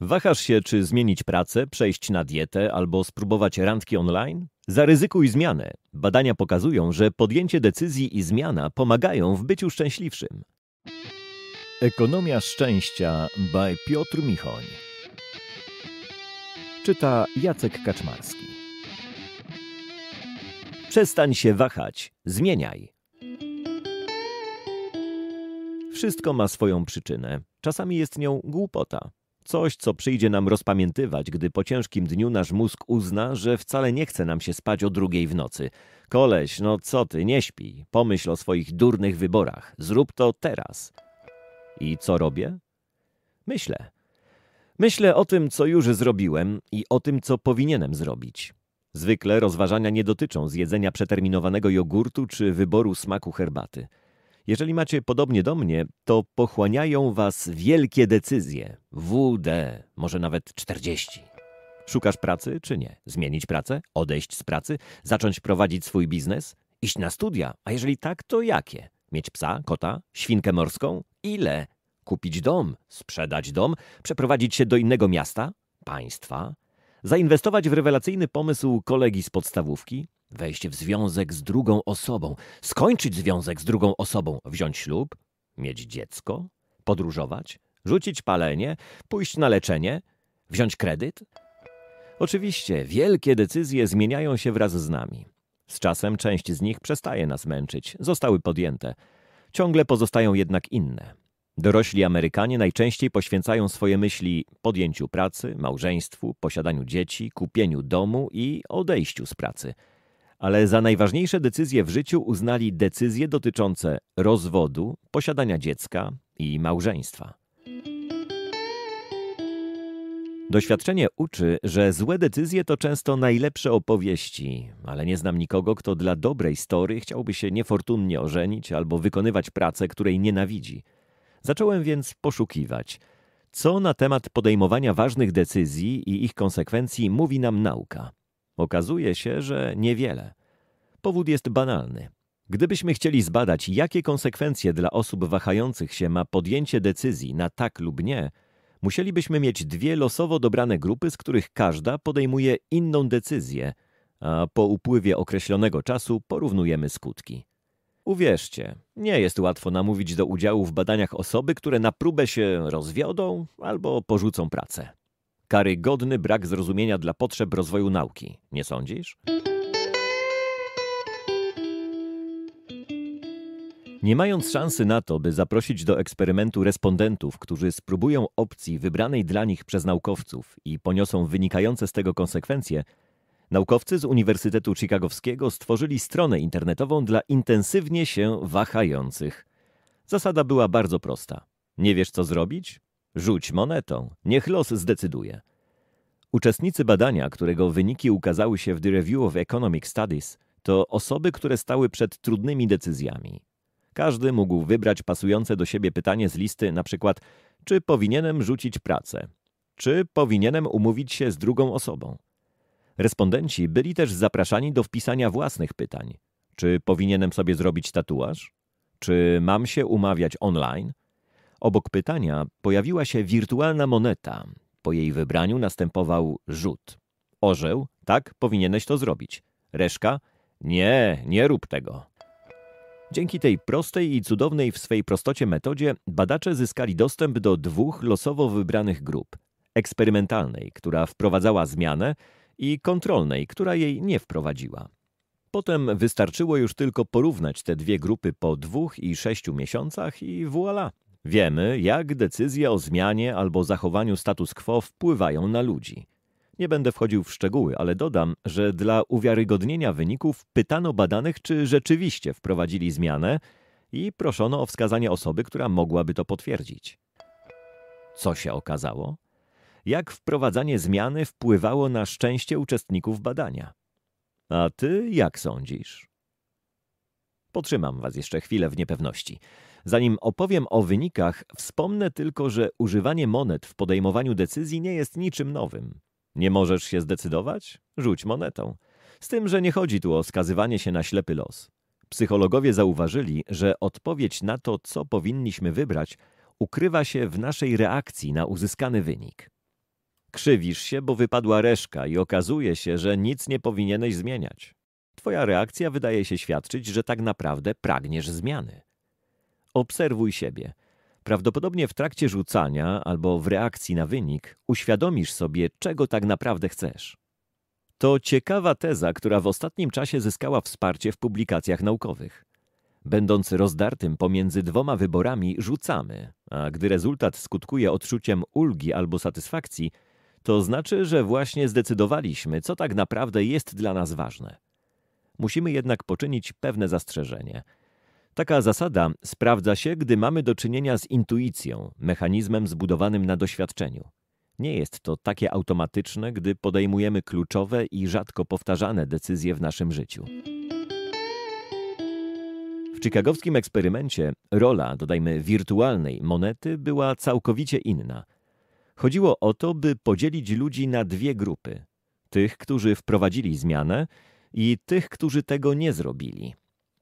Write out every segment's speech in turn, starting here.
Wahasz się, czy zmienić pracę, przejść na dietę albo spróbować randki online? Zaryzykuj zmianę. Badania pokazują, że podjęcie decyzji i zmiana pomagają w byciu szczęśliwszym. Ekonomia szczęścia by Piotr Michoń. Czyta Jacek Kaczmarski. Przestań się wahać, zmieniaj. Wszystko ma swoją przyczynę. Czasami jest nią głupota. Coś, co przyjdzie nam rozpamiętywać, gdy po ciężkim dniu nasz mózg uzna, że wcale nie chce nam się spać o drugiej w nocy. Koleś, no co ty, nie śpi, Pomyśl o swoich durnych wyborach. Zrób to teraz. I co robię? Myślę. Myślę o tym, co już zrobiłem i o tym, co powinienem zrobić. Zwykle rozważania nie dotyczą zjedzenia przeterminowanego jogurtu czy wyboru smaku herbaty. Jeżeli macie podobnie do mnie, to pochłaniają was wielkie decyzje. WD, może nawet 40. Szukasz pracy czy nie? Zmienić pracę? Odejść z pracy? Zacząć prowadzić swój biznes? Iść na studia? A jeżeli tak, to jakie? Mieć psa, kota, świnkę morską? Ile? Kupić dom? Sprzedać dom? Przeprowadzić się do innego miasta? Państwa? zainwestować w rewelacyjny pomysł kolegi z podstawówki, wejść w związek z drugą osobą, skończyć związek z drugą osobą, wziąć ślub, mieć dziecko, podróżować, rzucić palenie, pójść na leczenie, wziąć kredyt? Oczywiście, wielkie decyzje zmieniają się wraz z nami. Z czasem część z nich przestaje nas męczyć, zostały podjęte. Ciągle pozostają jednak inne. Dorośli Amerykanie najczęściej poświęcają swoje myśli podjęciu pracy, małżeństwu, posiadaniu dzieci, kupieniu domu i odejściu z pracy. Ale za najważniejsze decyzje w życiu uznali decyzje dotyczące rozwodu, posiadania dziecka i małżeństwa. Doświadczenie uczy, że złe decyzje to często najlepsze opowieści, ale nie znam nikogo, kto dla dobrej story chciałby się niefortunnie ożenić albo wykonywać pracę, której nienawidzi – Zacząłem więc poszukiwać, co na temat podejmowania ważnych decyzji i ich konsekwencji mówi nam nauka. Okazuje się, że niewiele. Powód jest banalny. Gdybyśmy chcieli zbadać, jakie konsekwencje dla osób wahających się ma podjęcie decyzji na tak lub nie, musielibyśmy mieć dwie losowo dobrane grupy, z których każda podejmuje inną decyzję, a po upływie określonego czasu porównujemy skutki. Uwierzcie, nie jest łatwo namówić do udziału w badaniach osoby, które na próbę się rozwiodą albo porzucą pracę. Karygodny brak zrozumienia dla potrzeb rozwoju nauki, nie sądzisz? Nie mając szansy na to, by zaprosić do eksperymentu respondentów, którzy spróbują opcji wybranej dla nich przez naukowców i poniosą wynikające z tego konsekwencje, Naukowcy z Uniwersytetu Chicagowskiego stworzyli stronę internetową dla intensywnie się wahających. Zasada była bardzo prosta. Nie wiesz, co zrobić? Rzuć monetą, niech los zdecyduje. Uczestnicy badania, którego wyniki ukazały się w The Review of Economic Studies, to osoby, które stały przed trudnymi decyzjami. Każdy mógł wybrać pasujące do siebie pytanie z listy, na przykład czy powinienem rzucić pracę, czy powinienem umówić się z drugą osobą, Respondenci byli też zapraszani do wpisania własnych pytań. Czy powinienem sobie zrobić tatuaż? Czy mam się umawiać online? Obok pytania pojawiła się wirtualna moneta. Po jej wybraniu następował rzut. Orzeł, tak, powinieneś to zrobić. Reszka, nie, nie rób tego. Dzięki tej prostej i cudownej w swej prostocie metodzie badacze zyskali dostęp do dwóch losowo wybranych grup. Eksperymentalnej, która wprowadzała zmianę i kontrolnej, która jej nie wprowadziła. Potem wystarczyło już tylko porównać te dwie grupy po dwóch i sześciu miesiącach i voilà. Wiemy, jak decyzje o zmianie albo zachowaniu status quo wpływają na ludzi. Nie będę wchodził w szczegóły, ale dodam, że dla uwiarygodnienia wyników pytano badanych, czy rzeczywiście wprowadzili zmianę i proszono o wskazanie osoby, która mogłaby to potwierdzić. Co się okazało? jak wprowadzanie zmiany wpływało na szczęście uczestników badania. A ty jak sądzisz? Potrzymam was jeszcze chwilę w niepewności. Zanim opowiem o wynikach, wspomnę tylko, że używanie monet w podejmowaniu decyzji nie jest niczym nowym. Nie możesz się zdecydować? Rzuć monetą. Z tym, że nie chodzi tu o skazywanie się na ślepy los. Psychologowie zauważyli, że odpowiedź na to, co powinniśmy wybrać, ukrywa się w naszej reakcji na uzyskany wynik. Krzywisz się, bo wypadła reszka i okazuje się, że nic nie powinieneś zmieniać. Twoja reakcja wydaje się świadczyć, że tak naprawdę pragniesz zmiany. Obserwuj siebie. Prawdopodobnie w trakcie rzucania albo w reakcji na wynik uświadomisz sobie, czego tak naprawdę chcesz. To ciekawa teza, która w ostatnim czasie zyskała wsparcie w publikacjach naukowych. Będąc rozdartym pomiędzy dwoma wyborami, rzucamy, a gdy rezultat skutkuje odczuciem ulgi albo satysfakcji, to znaczy, że właśnie zdecydowaliśmy, co tak naprawdę jest dla nas ważne. Musimy jednak poczynić pewne zastrzeżenie. Taka zasada sprawdza się, gdy mamy do czynienia z intuicją, mechanizmem zbudowanym na doświadczeniu. Nie jest to takie automatyczne, gdy podejmujemy kluczowe i rzadko powtarzane decyzje w naszym życiu. W chicagowskim eksperymencie rola, dodajmy, wirtualnej monety była całkowicie inna – Chodziło o to, by podzielić ludzi na dwie grupy: tych, którzy wprowadzili zmianę i tych, którzy tego nie zrobili.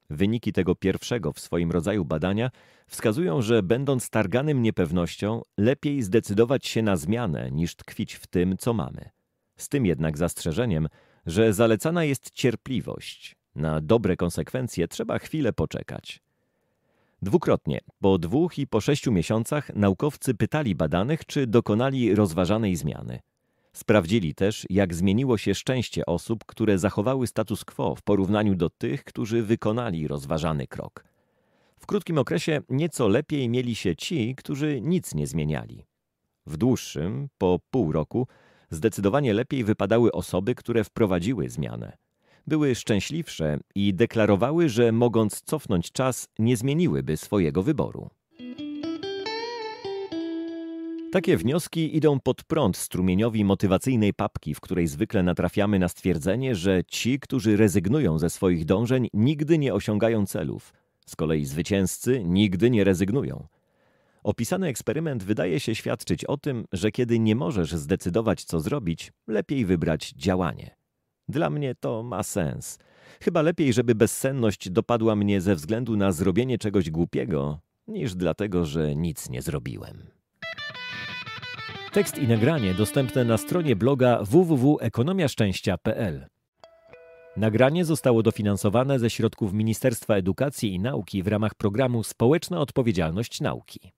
Wyniki tego pierwszego w swoim rodzaju badania wskazują, że będąc targanym niepewnością, lepiej zdecydować się na zmianę niż tkwić w tym, co mamy. Z tym jednak zastrzeżeniem, że zalecana jest cierpliwość. Na dobre konsekwencje trzeba chwilę poczekać. Dwukrotnie, po dwóch i po sześciu miesiącach, naukowcy pytali badanych, czy dokonali rozważanej zmiany. Sprawdzili też, jak zmieniło się szczęście osób, które zachowały status quo w porównaniu do tych, którzy wykonali rozważany krok. W krótkim okresie nieco lepiej mieli się ci, którzy nic nie zmieniali. W dłuższym, po pół roku, zdecydowanie lepiej wypadały osoby, które wprowadziły zmianę były szczęśliwsze i deklarowały, że mogąc cofnąć czas, nie zmieniłyby swojego wyboru. Takie wnioski idą pod prąd strumieniowi motywacyjnej papki, w której zwykle natrafiamy na stwierdzenie, że ci, którzy rezygnują ze swoich dążeń, nigdy nie osiągają celów. Z kolei zwycięzcy nigdy nie rezygnują. Opisany eksperyment wydaje się świadczyć o tym, że kiedy nie możesz zdecydować, co zrobić, lepiej wybrać działanie. Dla mnie to ma sens. Chyba lepiej, żeby bezsenność dopadła mnie ze względu na zrobienie czegoś głupiego, niż dlatego, że nic nie zrobiłem. Tekst i nagranie dostępne na stronie bloga www.ekonomiaszczęścia.pl. Nagranie zostało dofinansowane ze środków Ministerstwa Edukacji i Nauki w ramach programu Społeczna Odpowiedzialność Nauki.